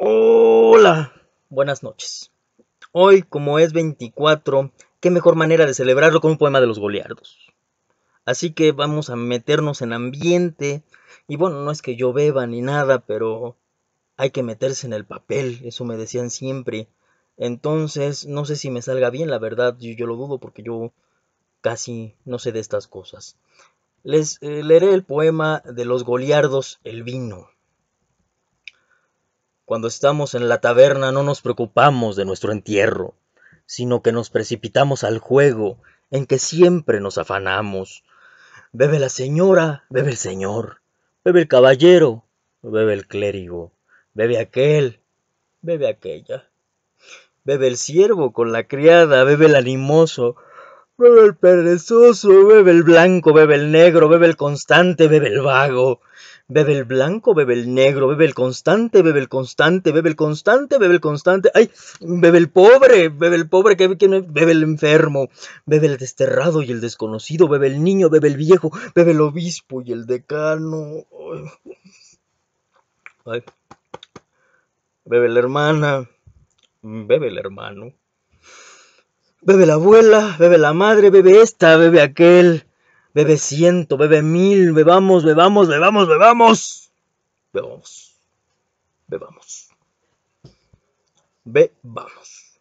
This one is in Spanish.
Hola, buenas noches. Hoy, como es 24, qué mejor manera de celebrarlo con un poema de los Goliardos. Así que vamos a meternos en ambiente. Y bueno, no es que yo beba ni nada, pero hay que meterse en el papel, eso me decían siempre. Entonces, no sé si me salga bien, la verdad, yo, lo dudo porque yo casi no sé de estas cosas. Les eh, leeré el poema de los Goliardos, El vino. Cuando estamos en la taberna no nos preocupamos de nuestro entierro, sino que nos precipitamos al juego en que siempre nos afanamos. Bebe la señora, bebe el señor, bebe el caballero, bebe el clérigo, bebe aquel, bebe aquella. Bebe el siervo con la criada, bebe el animoso, Bebe el perezoso, bebe el blanco, bebe el negro, bebe el constante, bebe el vago. Bebe el blanco, bebe el negro, bebe el constante, bebe el constante, bebe el constante, bebe el constante. Ay, bebe el pobre, bebe el pobre, que, bebe el enfermo, bebe el desterrado y el desconocido, bebe el niño, bebe el viejo, bebe el obispo y el decano. Ay. Bebe la hermana, bebe el hermano. Bebe la abuela, bebe la madre, bebe esta, bebe aquel, bebe ciento, bebe mil, bebamos, bebamos, bebamos, bebamos. Bebamos. Bebamos. Bebamos.